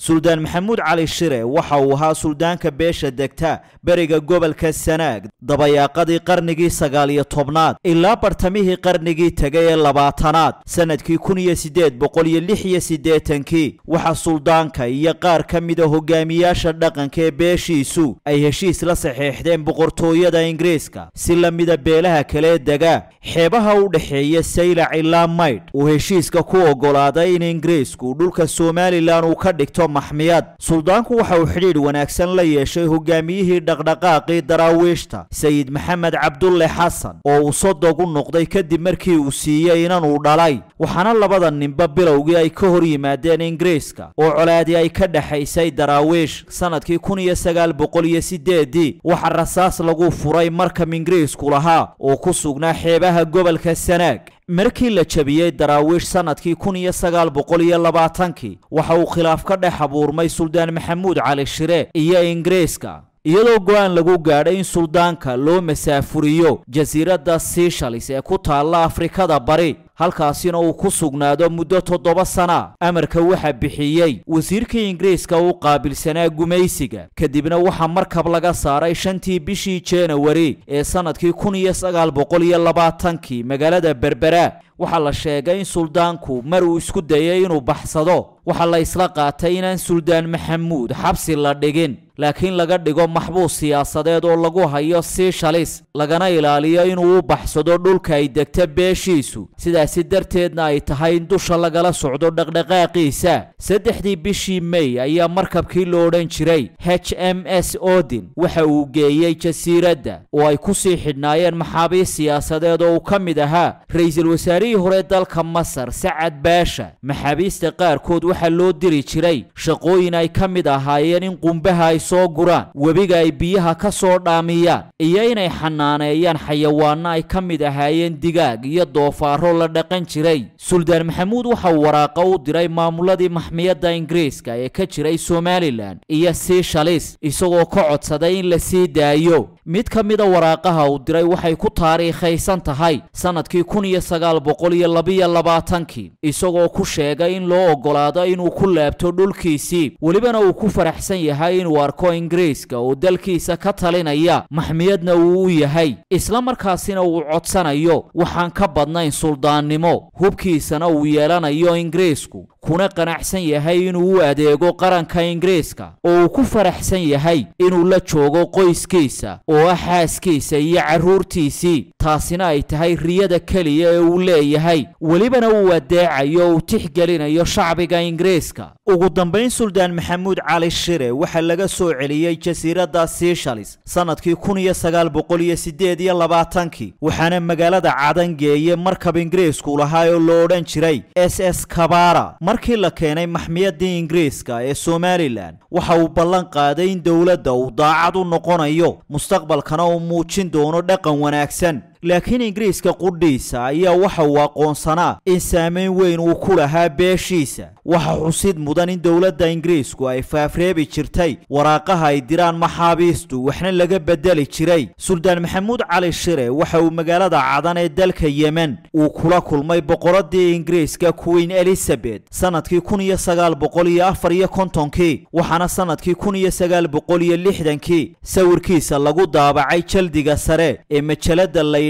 suldaan maxamuud cali shire waxa uu ahaa suldaanka beesha degta beriga gobolka sanaag dabayaaqadii qarnigii sagaaliyo tobnaad ilaa bartamihii qarnigii tegay ee labaatanaad sannadkii kun iyo siddeed boqol iyo lix iyo siddeetankii waxaa suldaanka iyo qaar ka mida hogaamiyaasha dhaqanka ee beeshiisu ay heshiis la saxiixdeen boqortooyada ingiriiska si la mida beelaha kale dega xeebaha u dhexeeya saylac ilaa maydh uu heshiiska ku ogolaaday in ingiriisku dhulka somalilan uu ka dhigto maxmiyad suldaanku waxa uu xidhiidh wanaagsan la yeeshay hogaamiyihii dhaqdhaqaaqii daraawiishta sayid maxamed cabdulle xasan oo uu sodog u noqday kadib markii uu siiyey inan uu dhalay waxaana labada ninba bilowgii ay ka hor yimaadeen ingiriiska oo colaadii ay ka dhexaysay daraawiish sannadkii kun iyo sagaal boqol iyo sideedii waxa rasaas lagu furay markam ingiriisku lahaa oo ku sugnaa xeebaha gobolka sanaag markii la jebiyey daraawiish sannadkii kun iyo sagaal boqol iyo labaatankii waxa uu khilaaf ka dhex abuurmay suldaan maxamuud cali shire iyo ingiriiska iyadoo go'aan lagu gaadhay in suldaanka loo masaafuriyo jasiiradda siishalis ee ku taalla afrikada bari halkaasina uu ku sugnaado muddo toddoba sana amarka waxaa bixiyey wasiirka ingiriiska u qaabilsanaa gumaysiga kadibna waxaa markab laga saaray shantii bishii januari ee sannadkii kun iyo sagaal boqol iyo labaatankii magaalada berbera waxaa la sheegay in suldaanku mar uu isku dayay inuu baxsado waxaa la isla qaatay inaan suldaan maxamuud xabsi la dhigin laakiin laga dhigo maxbuus siyaasadeed oo lagu hayo sii shalis lagana ilaaliyo inuu u baxsado dhulka ay degta beeshiisu sidaasi darteedna ay tahay in dusha lagala socdo dhaqdhaqaaqiisa saddexdii bishii mey ayaa markabkii la odhan jiray h m s odin waxa uu geeyey jasiiradda oo ay ku sii xidhnaayeen maxaabiist siyaasadeed oo uu ka mid ahaa ra-iisul wasaarihii hore dalka masar sacad baasha maxaabiista qaarkood waxaa loo diri jiray shaqooyin ay ka mid ahaayeen in qumbaha ay soo guraan webiga ay biyaha ka soo dhaamiyaan iyo inay xanaaneeyaan xayawaanno ay ka mid ahaayeen digaag iyo doofaarro la dhaqan jiray suldaan maxamuud waxaa waraaqo u diray maamuladii maxmiyadda ingiriiska ee ka jiray somalilan iyo siishalis isagoo ka codsaday in la sii daayo mid ka mida waraaqaha uu diray waxay ku taariikhaysan tahay sannadkii kun iyo sagaal boqol iyo labiyo labaatankii isagoo ku sheegay in loo ogolaado dalka inuu ku laabto dhulkiisii welibana uu ku faraxsan yahay inuu arko ingiriiska oo dalkiisa ka talinaya maxmiyadna uu u yahay isla markaasina uu codsanayo waxaan ka badnayn suldaannimo hubkiisana uu yeelanayo ingiriisku kuna qanacsan yahay inuu u adeego qaranka ingiriiska oo uu ku faraxsan yahay inuu la joogo qoyskiisa oo axaaskiisa iyo carruurtiisii taasina ay tahay riyada keliya ee uu leeyahay welibana uu wadeecayo uu tixgelinayo shacbiga ingiriiska ugu dambayn suldaan maxamuud cali shire waxaa laga soo celiyey jasiiradda siishalis sannadkii kun iyo sagaal boqol iyo sideed iyo labaatankii waxaana magaalada cadan cadangeeye markab ingiriisku lahaa oo la odhan jiray s s kabara markii la keenay maxmiyaddii ingiriiska ee somalilan waxa uu ballan qaaday in dowladda uu daacad u noqonayo mustaqbalkana uu muujin doono dhaqan wanaagsan laakiin ingiriiska qudhiisa ayaa waxa uu aqoonsanaa in saameyn weyn uu ku lahaa beeshiisa waxa xusid mudan in dowladda ingiriisku ay faafreebi jirtay waraaqaha ay diraan maxaabiistu waxna laga bedeli jiray suldaan maxamuud cali shire waxa uu magaalada cadan ee dalka yemen uu kula kulmay boqoradii ingiriiska queen elizabeth sannadkii kun iyo sagaal boqol iyo afar iyo kontonkii waxaana sanadkii kun iyo sagaal boqol iyo lixdankii sawirkiisa lagu daabacay jaldiga sare ee majalada lay